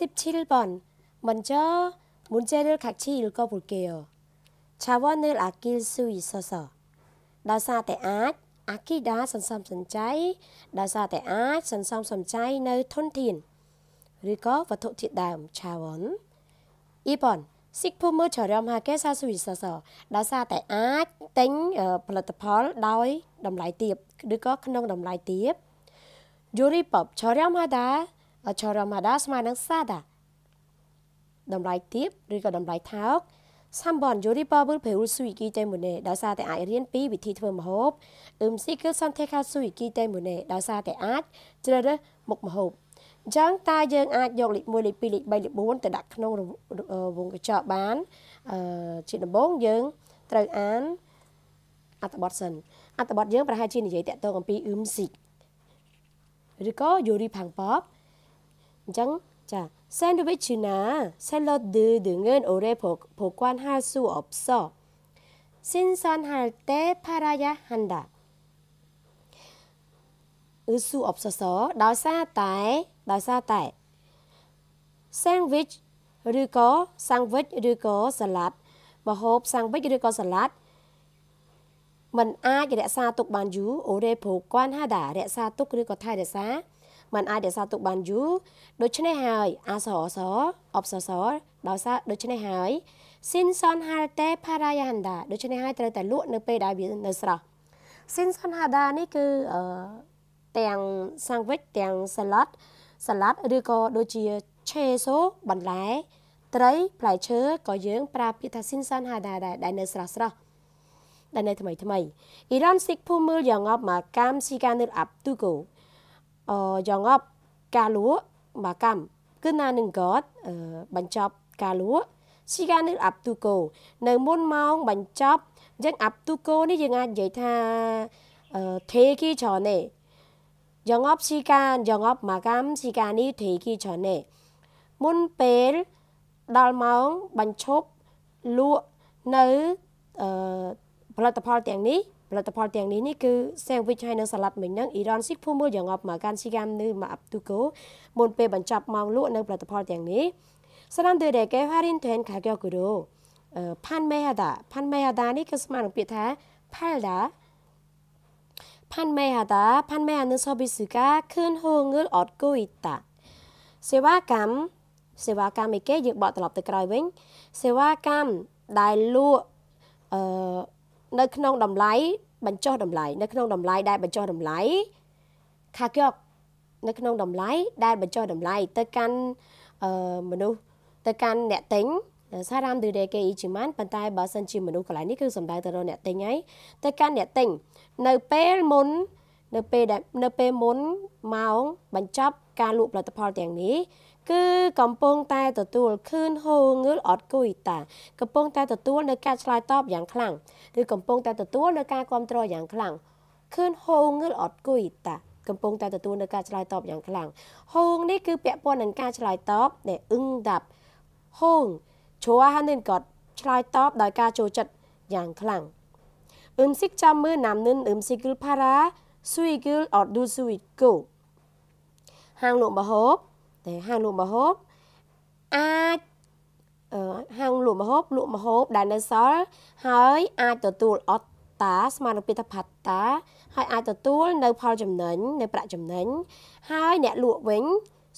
17 번. 먼저문제를같이읽어볼게 요. 자원을아낄수있어 서. 나사대 앗, 아끼다선섬선짜 이, 나사대 앗, 선섬선짜이 nơi 톤 틴. 그리고 vật thiện 다음자 원. 2 번. 식품을저렴하게살수있어서나사대 앗, 땡, ផល,나 의, 넘라이띠 입. 그리고그놈넘라이띠 입. 요리법저렴하다 Achharamada ស្មើនឹង Sada តម្លៃទៀបឬក៏តម្លៃថោក3 Yoribabul Peul Suiki Temune ដោយសារតែអាចរៀនពីវិធីធ្វើម្ហូប Umsikul Santheka Suiki Temune ដោយសារតែអាចជ្រើសរើសមុខម្ហូបអញ្ចឹងតើយើង អាចយកលេខ1លេខ2លេខ3លេខ4ទៅដាក់ក្នុងវងកញ្ចក់បានជាដំបូងយើងត្រូវអានអត្ថបទសិនអត្ថបទយើងប្រហែលជានិយាយតាក់ទងអំពីអ៊ឹមស៊ីកឬក៏យូរីផាំងប៉ប 정, 자, 샌드위치나 샐러드 등은 오래 보, 보관할 수 없어. 신선할 su 팔아야 한다. 의수 없어서 나사 tại 나사 tại sandwich rư có sandwich rư có salad mà hộp sandwich rư có salad mình ai cái đã xa tục bàn chú ở đây phổ quan ha đã đã sa tục rư có thai đã xa มันអាចរក្សាទុកបានយូរដូច្នេះហើយអាសរសអបសសដោយសារដូច្នេះហើយស៊ីនសនហាល់តេផារាយ៉ាន់ដាដូច្នេះហើយត្រូវតែលក់នៅពេលដែលវានៅស្រស់ស៊ីនសនហាដានេះគឺអឺទាំងសាំងវិចទាំងសាឡាត់សាឡាត់ឬក៏ដូចជាឆេសូបន្លែត្រីផ្លែឈើក៏យើងប្រើពាក្យថាស៊ីនសានហាដាដែរដែលនៅស្រស់ស្រស់ដែលនៅថ្មីថ្មីអ៊ីរ៉ានស៊ីកភូមិលយ៉ាងងប់មកកាមស៊ីកានិលអាប់ទូកូយ៉ងអប់ការលួបាកម្មគឺណានឹងកតបញ្ចប់ការលួស៊ីកានិលអាប់ទូកូនៅមុនម៉ោងបញ្ចប់យើងអាប់ទូកូនេះយើងអាចនិយាយថាទេគីចរណេយ៉ងអប់ស៊ីកានយ៉ងអប់បាកម្មស៊ីកានីទេគីចរណេមុនពេលដល់ម៉ោងបញ្ឈប់លក់នៅផលិតផលទាំងនេះផលិតផលទាំងនេះនេះគឺសេវីចហើយនិងសាឡាត់មិញហ្នឹងអ៊ីរ៉ង់ស៊ីកភូមើលយ៉ាងអប់មកកាន់ស៊ីកាមនៅមកអាប់ទូកូមុនពេលបញ្ចប់ម៉ោងលក់នៅផលិតផលទាំងនេះសរានទេដែលគេហារិនទែនខាកែវគូរោផាន់មេហាដាផាន់មេហាដានេះគឺស្មើនឹងពាក្យថាផាល់ដាផាន់មេហាដាផាន់មេហានឹងសបិសិកាខឿនហូងើលអត់គូអ៊ីតាសេវាកម្មសេវាកម្មអីគេយើងបកត្រឡប់ទៅក្រោយវិញសេវាកម្មដែលលក់អឺនៅក្នុងតម្លៃបញ្ចុះតម្លៃនៅក្នុងតម្លៃដែលបញ្ចុះតម្លៃខាកយកនៅក្នុងតម្លៃដែលបញ្ចុះតម្លៃទៅកាន់អឺមនុស្សទៅកាន់អ្នកទិញសារ៉ាមឌឺដេគេអ៊ីជីម៉ានប៉ុន្តែបើសិនជាមនុស្សកន្លែងនេះគឺសំដៅទៅរកអ្នកទិញហើយទៅកាន់អ្នកទិញនៅពេលមុននៅពេលដែលនៅពេលមុនម៉ោងបញ្ចប់ការលក់ផលិតផលទាំងនេះគឺកំពុងតែទទួលខឿនហូងើលអត់គួយតាកំពុងតែទទួលនៅការឆ្លើយតបយ៉ាងខ្លាំងឬកំពុងតែទទួលនៅការគ្រប់គ្រងយ៉ាងខ្លាំងខឿនហូងើលអត់គួយតាកំពុងតែទទួលនៅការឆ្លើយតបយ៉ាងខ្លាំងហូងនេះគឺពាក់ព័ន្ធនឹងការឆ្លើយតបដែលអឹងដាប់ហូងជួហានិនក៏ឆ្លើយតបដោយការចូលចិត្តយ៉ាងខ្លាំងអឹមស៊ីកចាំមើលណាំនិនអឹមស៊ីគិលផារ៉ាស៊ុយគិលអត់ឌូស៊ុយគូហាងលក់ម្ហូបតែហាងលក់ម្ហូបអាចហាងលក់ម្ហូបលក់ម្ហូបដែលនៅសល់ហើយអាចទទួលអត់តាស្មើនឹងពាក្យថាផាតាហើយអាចទទួលនៅផលចំណេញនៅប្រាក់ចំណេញហើយអ្នកលក់វិញ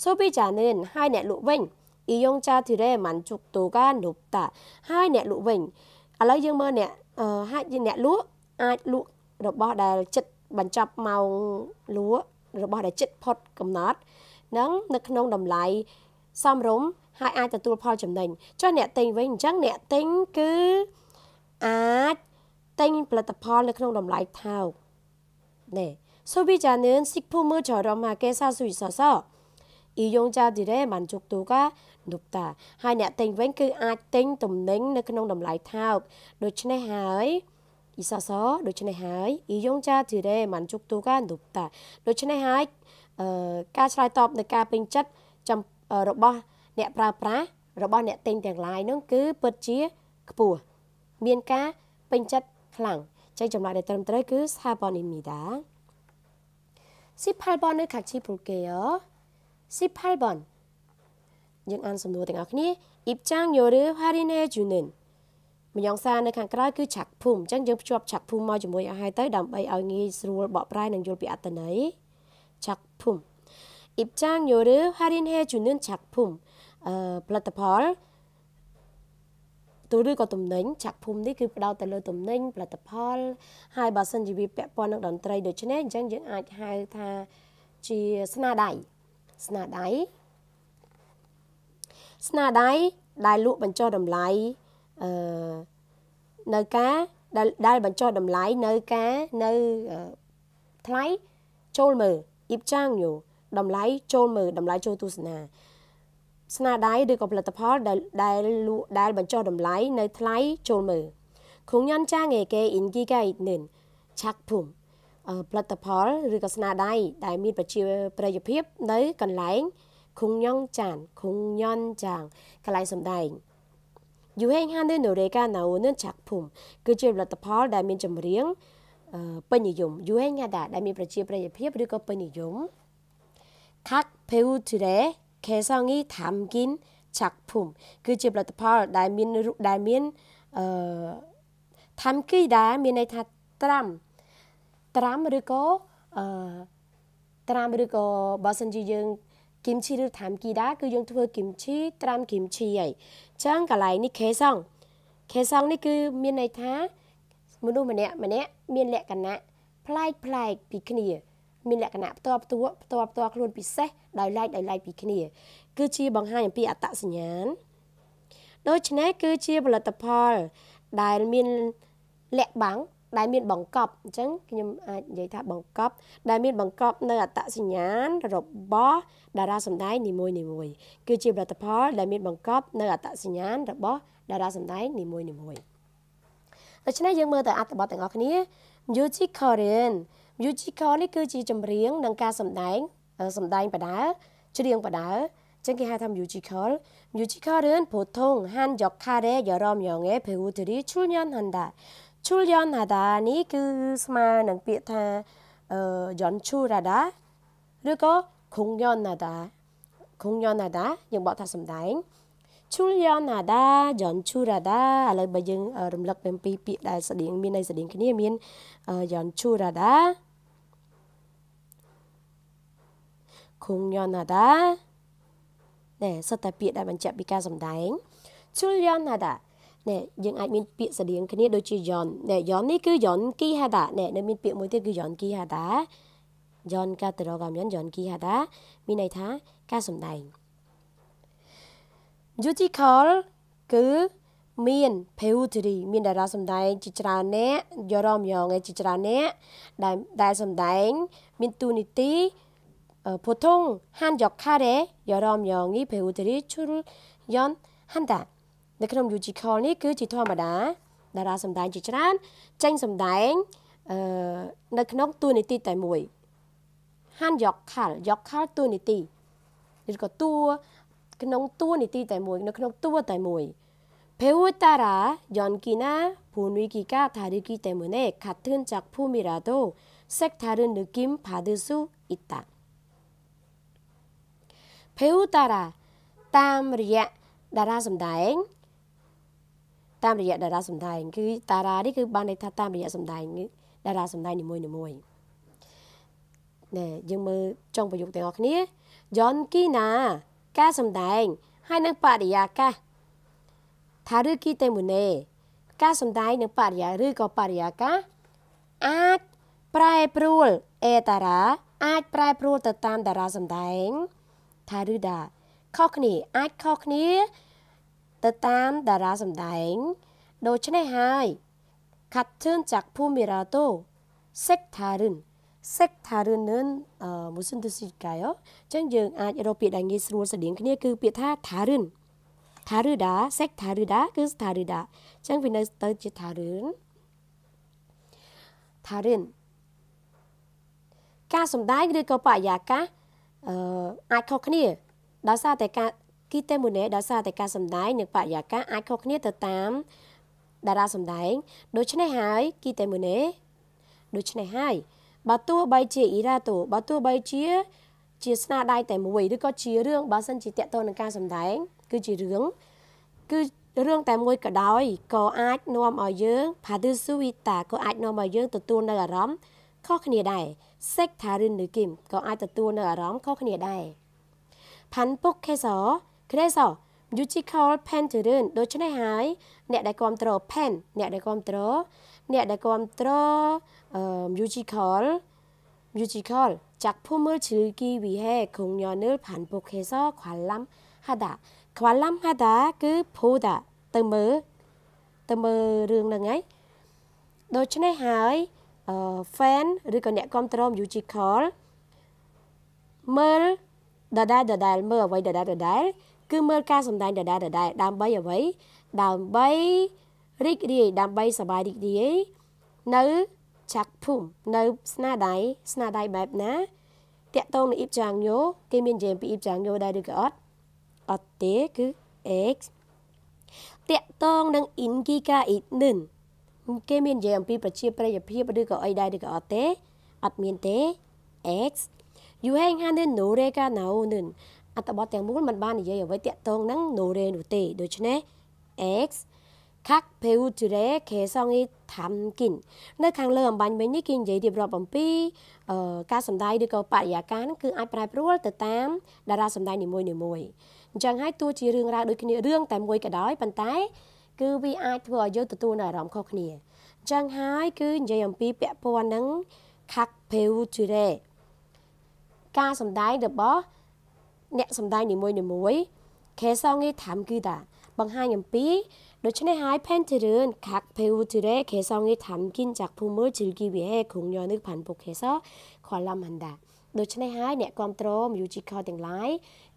សូពីចានេនហើយអ្នកលក់វិញអ៊ីយ៉ុងចាធីរ៉េម៉ាន់ជុកតូកានុបតាហើយអ្នកលក់វិញឥឡូវយើងមើលអ្នកហាក់អ្នកលក់អាចលក់របស់ដែលចិត្តបញ្ចប់ម៉ោងលក់របស់ដែលចិត្តផុតកំណត់និងនៅក្នុងតម្លៃសមរម្យហើយអាចទទួលផលចំណេញចុះអ្នកទិញវិញអញ្ចឹងអ្នកទិញគឺអាចទិញផលិតផលនៅក្នុងតម្លៃថោកណែ소비자는식품을저렴하게살수있어서이용자들의만족도가높다ហើយអ្នកទិញវិញគឺអាចទិញទំនិញនៅក្នុងតម្លៃថោកដូច្នេះហើយអ៊ីសសដូច្នេះហើយអ៊ីយ៉ុងចាទីរ៉េមិនជុកទូកានឌុបតាដូច្នេះហើយការឆ្លើយតបនឹងការពេញចិត្តចំរបស់អ្នកប្រើប្រាស់របស់អ្នកទិញទាំងឡាយនោះគឺពិតជាខ្ពស់មានការពេញចិត្តខ្លាំងចឹងចម្លើយដែលត្រឹមត្រូវគឺស្ថាបនិមីដា18번을같이볼게요18번យើងអានសំណួរទាំងអស់គ្នាអ៊ីបចាងយរឺហារីណេជូនិនម្យងសានៅខាងក្រោយគឺឆាក់ភូមិអញ្ចឹងយើងភ្ជាប់ឆាក់ភូមិមកជាមួយឲ្យហើយទៅដើម្បីឲ្យងាយស្រួលបកប្រែនិងយល់ពីអត្ថន័យ작품입장료를할인해주는작품 어, ផលិតផលទូឬក៏ទំនិញចាក់ភូមិនេះគឺផ្ដោតទៅលើទំនិញផលិតផលហើយបើសិនជាវាពាក់ព័ន្ធនឹងតន្ត្រីដូច្នេះអញ្ចឹងយើងអាចហៅថាជាស្នាដៃស្នាដៃស្នាដៃដែលលក់បញ្ចុះតម្លៃអឺនៅការដែលបញ្ចុះតម្លៃនៅការនៅថ្លៃចូលមើលអ៊ីបចាងយូតម្លៃចូលមើលតម្លៃចូលទស្សនាស្នាដៃឬក៏ផលិតផលដែលដែលលក់ដែលបញ្ចុះតម្លៃនៅថ្លៃចូលមើលគងញ៉ាន់ចាងឯកេអ៊ីនគីកៃនិនឆាក់ភុំផលិតផលឬក៏ស្នាដៃដែលមានប្រជាប្រិយភាពនៅកន្លែងគងញ៉ងចានគងញ៉ាន់ចាងកន្លែងសម្ដែងយូហេងហាននៅរេកាណៅនឹងឆាក់ភុំគឺជាផលិតផលដែលមានចម្រៀងពេញនិយម Yuengada ដែលមានប្រជាប្រិយភាពឬក៏ពេញនិយម Kak Peu Ture Kesongi Thamkin Chakphum គឺជាផលិតផលដែលមានដែលមានអឺ Thamki ដែលមានន័យថាត្រាំត្រាំឬក៏អឺត្រាំឬក៏បើសិនជាយើងគីមឈីឬត្រាំគីដាគឺយើងធ្វើគីមឈីត្រាំគីមឈីហើយចឹងកន្លែងនេះខេសង ខេសងនេះគឺមានន័យថាមនុស្សម្នាក់ម្នាក់មានលក្ខណៈប្លែកប្លែក ពីគ្នា មានលក្ខណៈផ្ទាល់ផ្ទាល់ផ្ទាល់ផ្ទាល់ខ្លួនពិសេសដោយឡែកដោយឡែកពីគ្នា គឺជាបង្ហាញអំពីអត្តសញ្ញាណដូច្នេះគឺជាផលិតផលដែលមានលាក់បាំងដែលមានបង្កប់អញ្ចឹងខ្ញុំអាចនិយាយថាបង្កប់ដែលមាន បង្កប់ នៅអត្តសញ្ញាណរបស់តារាសម្ដែងនីមួយនីមួយគឺជាផលិតផលដែលមានបង្កប់នៅ អត្តសញ្ញាណរបស់តារាសម្ដែងនីមួយនីមួយដូច្នេះយើងមើលទៅអត្ថបទទាំងអស់គ្នា Music Korean Music Korean នេះគឺជាចម្រៀងនិងការសម្ដែងសម្ដែងបដាច្រៀងបដាចឹងគេហៅថា musical musical 은보통한역할에여러명의배우들이출연한다출연하다នេះគឺស្មើនឹងពាក្យថាអឺ연출하다ឬក៏공연하다공연하다យើងបកថាសម្ដែង Chulyonada Yonchurada ឥឡូវបើយើងរំលឹកអំពីពាក្យដែលស្តៀងមានន័យស្តៀងគ្នាមាន Yonchurada Kungyonada ណែសុទ្ធតែពាក្យដែលបញ្ជាក់ពីការសម្ដែង Chulyonada ណែយើងអាចមានពាក្យស្តៀងគ្នាដូចជា Yon ណែ Yon នេះគឺ Yon Kihada ណែនៅមានពាក្យមួយទៀតគឺ Yon Kihada Yon Katarogam Yon Yon Kihada មានន័យថាការសម្ដែង musical គឺមាន poetry មានតារាសម្ដែងជាច្រើនអ្នកយករំយងឯជាច្រើនអ្នកដែលដែលសម្ដែង មានទូនីតិ보통한역할에여러명이배우들이출연한다នៅក្នុង musical នេះគឺជាធម្មតាតារាសម្ដែងជាច្រើនចេញសម្ដែងអឺនៅក្នុងទូនីតិតែមួយហានយកខាល់យកខាល់ទូនីតិឬក៏តួក្នុងតួនីតិតែមួយនៅក្នុងតួតែមួយភេវតារាយនកីណាភូនីគីកាថារីគីតែមួយណេខាត់ទឿនចាក់ភូមិរាដូសេកថារនឹគីមផាឌឺស៊ូអ៊ីតាភេវតារាតាមរយៈតារាសម្ដែងតាមរយៈតារាសម្ដែង គឺតារានេះគឺបានន័យថាតាមរយៈសម្ដែង តារាសម្ដែងនីមួយនីមួយណែយើងមើលចុងប្រយោគទាំងអស់គ្នាយ៉នកីណាការសម្ដែងហើយនិងបរិយាកាសថាឬគីតែមុនេការសម្ដែងនិងបរិយាឬក៏បរិយាកាសអាចប្រែប្រួលអេតារា អាចប្រែប្រួលទៅតាមតារាសម្ដែងថាឬដាខុសគ្នាអាចខុសគ្នា ទៅតាមតារាសម្ដែងដូច្នេះហើយខាត់ធឿនចាក់ភូមិរាតូសេកថារិន sectarian មួយសន្ទសិកាយអញ្ចឹងយើងអាចរកពាក្យដែលងាយស្រួលស្រដៀងគ្នាគឺពាក្យថា tharin tharida sectarida គឺ tharida អញ្ចឹងវានៅទៅជា tharin tharin ការសំដាយឬក៏បរិយាកាសអឺអាចខុសគ្នាដោយសារតែការគីតែមួយនេះដោយសារតែការសំដាយនិងបរិយាកាសអាចខុសគ្នាទៅតាមតារាសំដែងដូច្នេះហើយគីតែមួយនេះដូច្នេះហើយបើទោះបីជាអ៊ីរ៉ាតូបើទោះបីជា ជាស្នាដៃតែមួយឬក៏ជារឿងបើសិនជាតកតនឹងការសម្ដែង គឺជារឿងគឺរឿងតែមួយក៏ដោយក៏អាចនាំឲ្យយើង Padusuvita ក៏អាចនាំឲ្យយើងទទួលនៅអារម្មណ៍ខុសគ្នាដែរ Sectarian ឬ Kim ក៏អាចទទួលនៅអារម្មណ៍ខុសគ្នាដែរ Panpuk Keso Keso Musical Panterin ដូច្នេះហើយអ្នកដែលគ្រប់គ្រង Pen អ្នកដែលគ្រប់គ្រងអ្នកដែលគ្រប់គ្រង musical musical 작품을즐기위해공연을반복해서관람하다관람하다គឺ보다ទៅមើលទៅមើលរឿងហ្នឹងហើយដូច្នេះហើយ fan ឬក៏អ្នកគ្រប់គ្រង musical មើលដដែលដដែលមើលអ្វីដដែលដដែលគឺមើលការសម្ដែងដដែលដដែលដើម្បីអ្វីដើម្បីរីករាយដើម្បីសบายរីករាយនៅចាក់ភូមិនៅស្នាដៃស្នាដៃបែបណាតាក់តងនឹងអ៊ីបចាងញូគេមាននិយាយពីអ៊ីបចាងញូដែរឬក៏អត់អត់ទេគឺ x តាក់តងនឹង ingika itnin គេមាននិយាយអំពីប្រជាប្រិយភាពឬក៏អីដែរឬក៏អត់ទេអត់មានទេ x យូហេងហានិនណូរេកាណោនិនអត្តបទទាំងមូលมันបាននិយាយអ្វីតាក់តងនឹងណូរេនោះទេដូច្នេះ x 각배우들의개성이담긴នៅខាងលើអំបញ្ញមិញនេះគេនិយាយរៀបរាប់អំពីការសម្ដែងឬក៏បរិយាកាសហ្នឹងគឺអាចប្រែប្រួលទៅតាមតារាសម្ដែងនីមួយៗអញ្ចឹងហើយទោះជារឿងរ៉ាវដូចគ្នារឿងតែមួយក៏ដោយប៉ុន្តែគឺវាអាចធ្វើឲ្យយើងទទួលនៅអារម្មណ៍ខុសគ្នាអញ្ចឹងហើយគឺនិយាយអំពីពាក់ព័ន្ធនឹងខាក់ភេវជរេការសម្ដែងរបស់អ្នកសម្ដែងនីមួយៗខេសងីថាំគឺតាបង្ហាញអំពីដូច្នេះហើយផែនទិរឿនខាក់ភេវទិរេខេសងីថាំគិនចាក់ភូមើជិលគីវិហេគងយោនឹកផាន់ពុកខេសខលំហណ្ដាដូច្នេះហើយអ្នកគ្រប់គ្រង music ទាំងឡាយ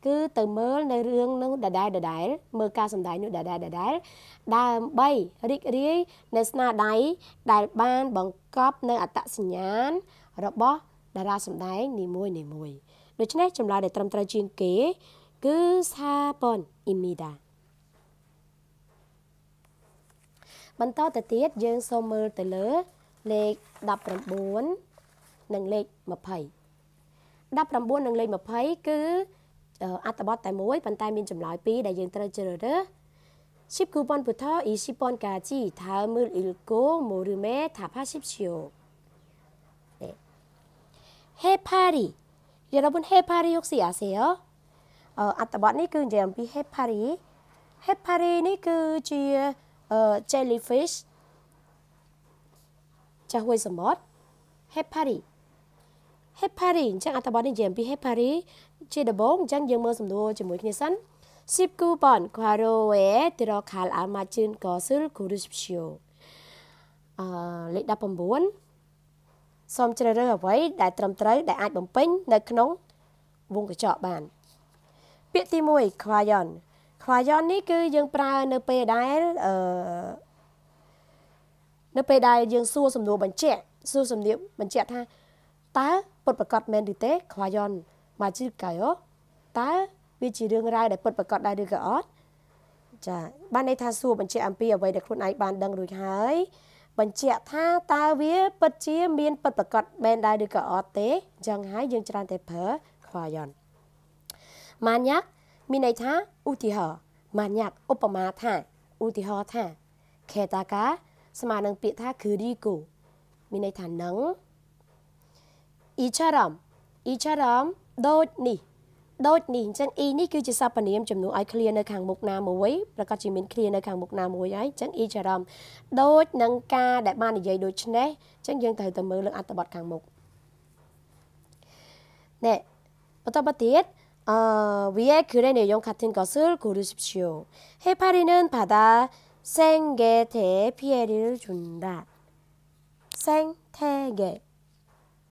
គឺទៅមើលនៅរឿងនឹងដដែលដដែលមើលការសម្ដែងនោះដដែលដដែលដើម្បីរីករាយនៅស្នាដៃដែលបានបង្កប់នៅអត្តសញ្ញាណរបស់តារាសម្ដែងនីមួយនីមួយ ដូច្នេះចម្លើយដែល ត្រឹមត្រូវជាងគេគឺសាប៉ុនអ៊ីមីដាបន្តទៅទៀតយើងសូមមើលទៅលើលេខ19និងលេខ20 19និងលេខ20គឺអត្ថបទតែមួយប៉ុន្តែមានចម្លើយពីរដែលយើងត្រូវជ្រើសរើស19번부터20번까지다음을읽고모름에답하십시 오. 네. 해파 리. 여러분해파리혹시아세 요? 어, 아따 뭐, 이그이제해파 리. 해파 리, 이그지에 jellyfish ចាស់ហួយសមុទ្រ heparí heparí អញ្ចឹងអត្ថបទនេះនិយាយអំពី heparí ជាដំបូងអញ្ចឹងយើងមើលសំណួរជាមួយគ្នាសិន19번과로에들어갈알맞은것을고르십시오អឺលេខ19សូមជ្រើសរើសអ្វីដែលត្រឹមត្រូវ ដែលអាចបំពេញនៅក្នុងវងកញ្ចក់បាន ពាក្យទី1 crayon ខ្វាយ៉ននេះគឺយើងប្រើនៅពេលដែលអឺនៅពេលដែលយើងសួរសំណួរបញ្ជាក់សួរសំណួរបញ្ជាក់ថាតើពិតប្រាកដមែនឬទេខ្វាយ៉នមកជឺកាយោតើវាជារឿងរ៉ាវដែលពិតប្រាកដដែរឬក៏អត់ចាបានន័យថាសួរបញ្ជាក់អំពីអ្វីដែលខ្លួនឯងបានដឹងរួចហើយបញ្ជាក់ថាតើវាពិតជាមានពិតប្រាកដមែនដែរឬក៏អត់ទេអញ្ចឹងហើយយើងច្រើនតែប្រើខ្វាយ៉នម៉ាញ៉ាក់មានន័យថាឧទាហរណ៍ម៉ាញ៉ាក់ឧបមាថាឧទាហរណ៍ថា ខេតាកាស្មើនឹងពាក្យថាគឺរីគូមានន័យថានឹងអ៊ីឆារ៉មអ៊ីឆារ៉មដូចនេះដូចនេះអញ្ចឹង e នេះគឺជាសព្វនាមចំនួនឲ្យ clear នៅខាងមុខណាមួយប្រកាសជាមាន clear នៅខាងមុខណាមួយហើយអញ្ចឹង e ចារំដូចនឹងការដែលបាននិយាយដូចនេះអញ្ចឹងយើងត្រូវទៅមើលលើអត្ថបទខាងមុខណែបន្តមកទៀត 어, 위에 글의 내용 같은 것을 고르십시오. 해파리는 바다 생계태 피해를 준다. 생태계